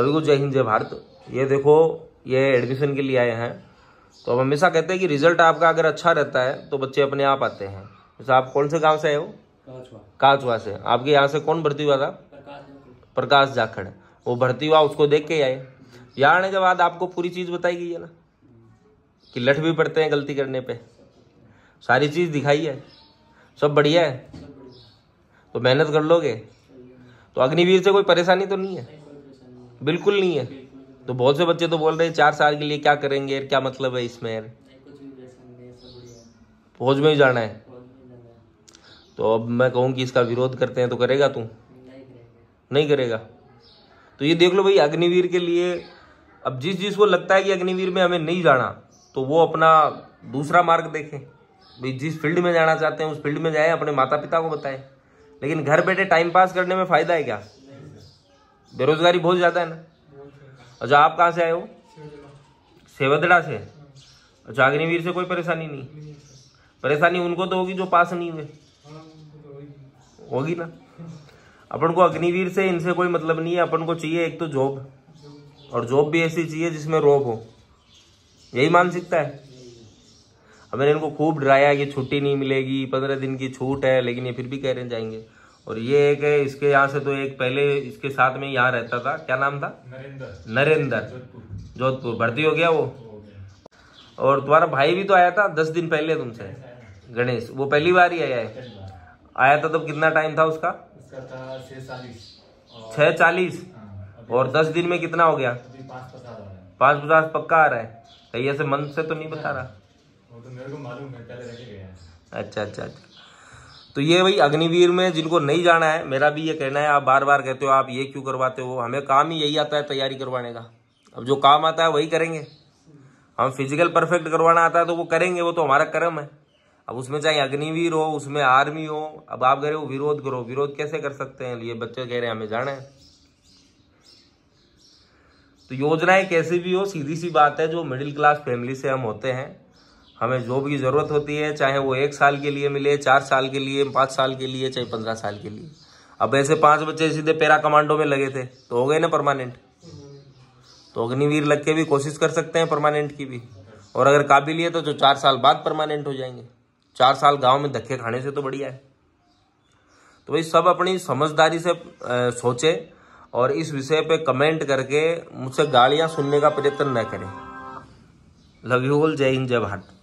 सभी को जय हिंद जय भारत ये देखो ये एडमिशन के लिए आए हैं तो हम हमेशा कहते हैं कि रिजल्ट आपका अगर अच्छा रहता है तो बच्चे अपने आप आते हैं जैसे आप कौन से गांव से आए हो काचवा से आपके यहाँ से कौन भर्ती हुआ था प्रकाश जाखड़ वो भर्ती हुआ उसको देख के आए यहाँ आने के बाद आपको पूरी चीज़ बताई गई है ना कि लठ भी पड़ते हैं गलती करने पर सारी चीज़ दिखाई है सब बढ़िया है तो मेहनत कर लोगे तो अग्निवीर से कोई परेशानी तो नहीं है बिल्कुल नहीं है तो बहुत से बच्चे तो बोल रहे हैं चार साल के लिए क्या करेंगे यार क्या मतलब है इसमें यार फौज में ही जाना है तो अब मैं कहूँ कि इसका विरोध करते हैं तो करेगा तू नहीं करेगा तो ये देख लो भाई अग्निवीर के लिए अब जिस जिस को लगता है कि अग्निवीर में हमें नहीं जाना तो वो अपना दूसरा मार्ग देखें भाई जिस फील्ड में जाना चाहते हैं उस फील्ड में जाएं अपने माता पिता को बताएं लेकिन घर बैठे टाइम पास करने में फ़ायदा है क्या बेरोजगारी बहुत ज़्यादा है ना अच्छा आप कहाँ से आए हो सेवदड़ा से अच्छा अग्निवीर से कोई परेशानी नहीं परेशानी उनको तो होगी जो पास नहीं हुए होगी ना अपन को अग्निवीर से इनसे कोई मतलब नहीं है अपन को चाहिए एक तो जॉब और जॉब भी ऐसी चाहिए जिसमें रोब हो यही मानसिकता है अब मैंने इनको खूब डराया कि छुट्टी नहीं मिलेगी पंद्रह दिन की छूट है लेकिन ये फिर भी कह रहे जाएंगे और ये एक है इसके यहाँ से तो एक पहले इसके साथ में यहाँ रहता था क्या नाम था नरेंद्र नरेंद्र जोधपुर भर्ती हो गया वो और तुम्हारा भाई भी तो आया था दस दिन पहले तुमसे गणेश वो पहली बार ही आया है आया था तब तो कितना टाइम था उसका छः चालीस हाँ, और दस दिन में कितना हो गया पाँच पचास पक्का आ रहा है कहीं ऐसे मन से तो नहीं बता रहा अच्छा अच्छा अच्छा तो ये भाई अग्निवीर में जिनको नहीं जाना है मेरा भी ये कहना है आप बार बार कहते हो आप ये क्यों करवाते हो हमें काम ही यही आता है तैयारी करवाने का अब जो काम आता है वही करेंगे हम फिजिकल परफेक्ट करवाना आता है तो वो करेंगे वो तो हमारा कर्म है अब उसमें चाहे अग्निवीर हो उसमें आर्मी हो अब आप कह रहे हो विरोध करो विरोध कैसे कर सकते हैं ये बच्चे कह रहे हैं हमें जाना है तो योजनाएं कैसी भी हो सीधी सी बात है जो मिडिल क्लास फैमिली से हम होते हैं हमें जॉब की ज़रूरत होती है चाहे वो एक साल के लिए मिले चार साल के लिए पाँच साल के लिए चाहे पंद्रह साल के लिए अब ऐसे पांच बच्चे सीधे पैरा कमांडो में लगे थे तो हो गए ना परमानेंट तो अग्निवीर लग के भी कोशिश कर सकते हैं परमानेंट की भी और अगर काबिल है तो जो चार साल बाद परमानेंट हो जाएंगे चार साल गांव में धक्के खाने से तो बढ़िया है तो भाई सब अपनी समझदारी से सोचे और इस विषय पे कमेंट करके मुझसे गालियां सुनने का प्रयत्न न करें लव यू ऑल जय हिंद जय भारत